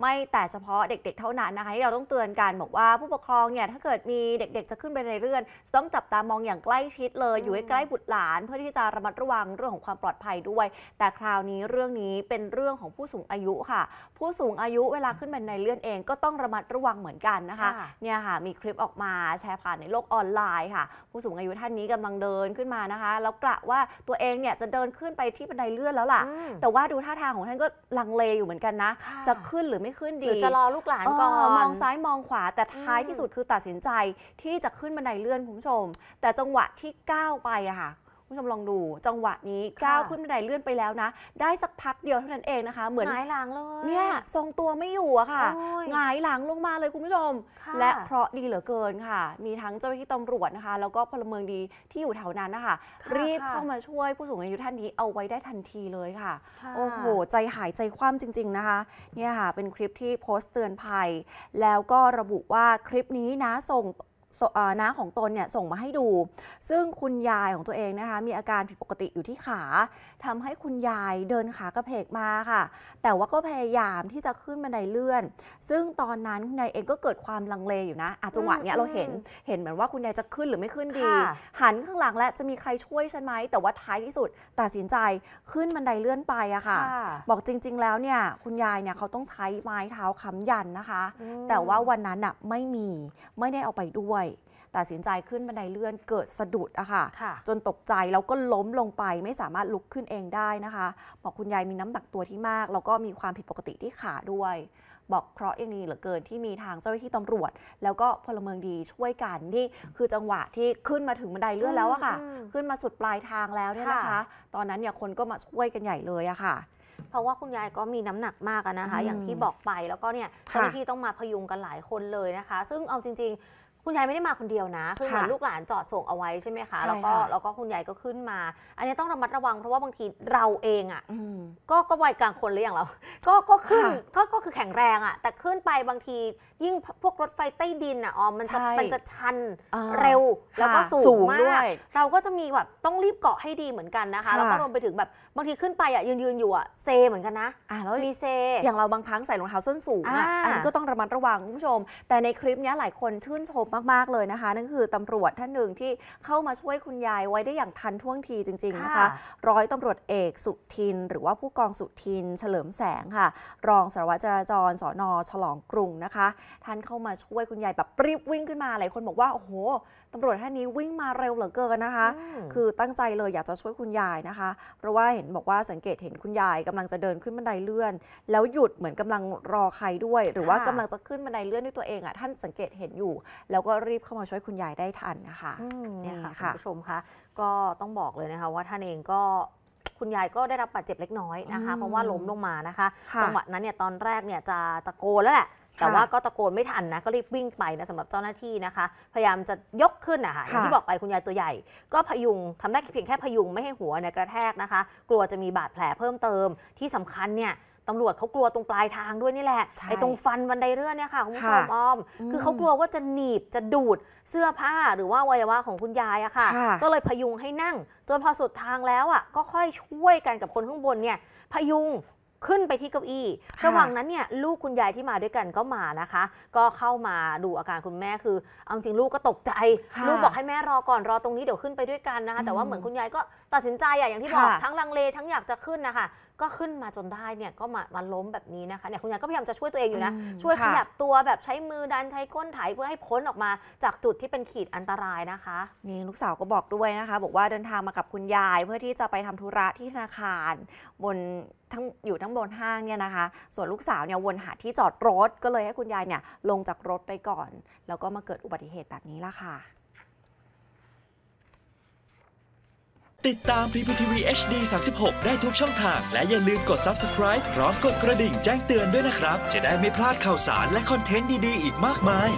ไม่แต่เฉพาะเด็กๆ เท่านั้นนะคะที่เราต้องเตือนกันบอกว่าผู้ปกครองเนี่ยถ้าเกิดมีเด็ก ๆจะขึ้นไปในเรือนต้องจับตามองอย่างใกล้ชิดเลยอยู่ใกล้บุตรหลาน เพื่อที่จะระมัดระวังเรื่องของความปลอดภัยด้วย แต่คราวนี้เรื่องนี้เป็นเรื่องของผู้สูงอายุค่ะ ผู้สูงอายุเวลาขึ้นไปในเรือนเองก็ต้องระมัดระวังเหมือนกันนะคะเนี่ยค่ะมีคลิปออกมาแชร์ผ่านในโลกออนไลน์ค่ะ ผู้สูงอายุท่านนี้กำลังเดินขึ้นมานะคะ แล้วกะว่าตัวเองเนี่ยจะเดินขึ้นไปที่บันไดเลื่อนแล้วล่ะแต่ว่าดูท่าทางของท่านก็ลังเลอยู่เหมือนกันนะ จะขึ้นหรือไม่ไม่ขึ้นดีหรือจะรอลูกหลานก่อน มองซ้ายมองขวาแต่ท้ายที่สุดคือตัดสินใจที่จะขึ้นบันไดเลื่อนคุณผู้ชม แต่จังหวะที่ก้าวไปอะค่ะผู้ชมลองดูจังหวะนี้ก้าวขึ้นบันไดเลื่อนไปแล้วนะ ได้สักพักเดียวเท่านั้นเองนะคะเหมือนหงายหลังเลยเนี่ยทรงตัวไม่อยู่อะค่ะหงายหลังลงมาเลยคุณผู้ชม และเพราะดีเหลือเกินค่ะ มีทั้งเจ้าหน้าที่ตำรวจนะคะ แล้วก็พลเมืองดีที่อยู่แถวนั้นนะคะรีบเข้ามาช่วยผู้สูงอายุท่านนี้เอาไว้ได้ทันทีเลยค่ะโอ้โหใจหายใจคว่ำจริงๆนะคะเนี่ยค่ะเป็นคลิปที่โพสต์เตือนภัย แล้วก็ระบุว่าคลิปนี้นะส่งน้าของตน เนี่ย ส่งมาให้ดู ซึ่งคุณยายของตัวเองนะคะ มีอาการผิดปกติอยู่ที่ขา ทำให้คุณยายเดินขากระเพกมาค่ะ แต่ว่าก็พยายามที่จะขึ้นบันไดเลื่อน ซึ่งตอนนั้นคุณยายเองก็เกิดความลังเลอยู่นะจังหวะเนี้ยเราเห็น เห็นเหมือนว่าคุณยายจะขึ้นหรือไม่ขึ้นดี หันข้างหลังและ จะมีใครช่วยฉันไหมแต่ว่าท้ายที่สุด ตัดสินใจขึ้นบันไดเลื่อนไปอะค่ะ บอกจริงๆแล้วเนี่ยคุณยายเนี่ยเขาต้องใช้ไม้เท้าค้ำยันนะคะ แต่ว่าวันนั้นอะไม่มี ไม่ได้เอาไปด้วยตัดสินใจขึ้นบันไดเลื่อนเกิดสะดุดอะค่ะ จนตกใจแล้วก็ล้มลงไปไม่สามารถลุกขึ้นเองได้นะคะบอกคุณยายมีน้ำหนักตัวที่มาก แล้วก็มีความผิดปกติที่ขาด้วยบอกเคราะห์ยังดีเหลือเกินที่มีทางเจ้าหน้าที่ตำรวจ แล้วก็พลเมืองดีช่วยกันนี่คือจังหวะที่ขึ้นมาถึงบันไดเลื่อนแล้วอะค่ะ ขึ้นมาสุดปลายทางแล้วเนี่ยนะคะ ตอนนั้นเนี่ยคนก็มาช่วยกันใหญ่เลยอะค่ะ เพราะว่าคุณยายก็มีน้ำหนักมากนะคะ อย่างที่บอกไปแล้วก็เนี่ยเจ้าหน้าที่ต้องมาพยุงกันหลายคนเลยนะคะ ซึ่งเอาจริง ๆคุณยายไม่ได้มาคนเดียวนะ คือเหมือนลูกหลานจอดส่งเอาไว้ใช่ไหมคะแล้วก็แล้วก็คุณยายก็ขึ้นมา อันนี้ต้องระมัดระวังเพราะว่าบางทีเราเองอ่ะ ก็ก็วัยกลางคนหรืออย่างเรา ก็ก็ขึ้นก็ก็คือแข็งแรงอ่ะ แต่ขึ้นไปบางทียิ่งพวกรถไฟใต้ดินอ่ะ อ๋อ มันจะมันจะชันเร็วแล้วก็สูงมาก เราก็จะมีแบบต้องรีบเกาะให้ดีเหมือนกันนะคะ แล้วก็รวมไปถึงแบบบางทีขึ้นไปอ่ะยืนยืนอยู่อ่ะเซเหมือนกันนะอ่าแล้วมีเซอย่างเราบางครั้งใส่รองเท้าส้นสูงอ่ะอันนี้ก็ต้องระมัดระวังคุณผู้ชม แต่ในคลิปนี้หลายคนชื่นชมมากๆเลยนะคะ นั่นคือตำรวจท่านหนึ่งที่เข้ามาช่วยคุณยายไว้ได้อย่างทันท่วงทีจริงๆนะคะ ร้อยตำรวจเอกสุทิน หรือว่าผู้กองสุทิน เฉลิมแสงค่ะ รองสารวัตรจราจรสอนอฉลองกรุงนะคะ ท่านเข้ามาช่วยคุณยายแบบรีบวิ่งขึ้นมาหลายคนบอกว่าโอ้โหตำรวจท่านนี้วิ่งมาเร็วเหลือเกินนะคะ คือตั้งใจเลยอยากจะช่วยคุณยายนะคะ เพราะว่าเห็นบอกว่าสังเกตเห็นคุณยายกำลังจะเดินขึ้นบันไดเลื่อน แล้วหยุดเหมือนกำลังรอใครด้วย หรือว่ากำลังจะขึ้นบันไดเลื่อนด้วยตัวเองอ่ะท่านสังเกตเห็นอยู่แล้วแล้วก็รีบเข้ามาช่วยคุณยายได้ทันนะคะเนี่ยค่ะคุณผู้ชมคะก็ต้องบอกเลยนะคะ ว่าท่านเองก็คุณยายก็ได้รับบาดเจ็บเล็กน้อยนะคะเพราะว่าล้มลงมานะคะจังหวะนั้นเนี่ยตอนแรกเนี่ยจะตะโกนแล้วแหละ แต่ว่าก็ตะโกนไม่ทันนะก็รีบวิ่งไปนะสำหรับเจ้าหน้าที่นะคะ พยายามจะยกขึ้นนะคะอย่างที่บอกไปคุณยายตัวใหญ่ ก็พยุงทำได้เพียงแค่พยุงไม่ให้หัวเนี่ยกระแทกนะคะ กลัวจะมีบาดแผลเพิ่มเติมที่สำคัญเนี่ยตำรวจเขากลัวตรงปลายทางด้วยนี่แหละไอ้ตรงฟันบันไดเรื่อนเนี่ยค่ะคุณผู้ชมออม คือเขากลัวว่าจะหนีบจะดูดเสื้อผ้าหรือว่าวัยวะของคุณยายอะค่ะ ก็เลยพยุงให้นั่งจนพอสุดทางแล้วอะก็ค่อยช่วยกันกับคนข้างบนเนี่ยพยุงขึ้นไปที่เก้าอี้ระหว่างนั้นเนี่ย ลูกคุณยายที่มาด้วยกันก็มานะคะ ก็เข้ามาดูอาการคุณแม่คือ เอาจริงลูกก็ตกใจลูกบอกให้แม่รอก่อนรอตรงนี้เดี๋ยวขึ้นไปด้วยกันนะคะแต่ว่าเหมือนคุณยายก็ตัดสินใจอย่างที่บอกทั้งลังเลทั้งอยากจะขึ้นนะคะก็ขึ้นมาจนได้เนี่ยก็มามาล้มแบบนี้นะคะเนี่ยคุณยายก็พยายามจะช่วยตัวเองอยู่นะ ช่วยขยับตัวแบบใช้มือดัน ใช้ก้นไถเพื่อให้พ้นออกมาจากจุดที่เป็นขีดอันตรายนะคะนี่ลูกสาวก็บอกด้วยนะคะ บอกว่าเดินทางมากับคุณยายเพื่อที่จะไปทำธุระที่ธนาคารบนทั้งอยู่ทั้งบนห้างเนี่ยนะคะ ส่วนลูกสาวเนี่ยวนหาที่จอดรถก็เลยให้คุณยายเนี่ยลงจากรถไปก่อนแล้วก็มาเกิดอุบัติเหตุแบบนี้ละค่ะติดตาม PPTV HD 36 ได้ทุกช่องทางและอย่าลืมกด Subscribe พร้อมกดกระดิ่งแจ้งเตือนด้วยนะครับ จะได้ไม่พลาดข่าวสารและคอนเทนต์ดี ๆ อีกมากมาย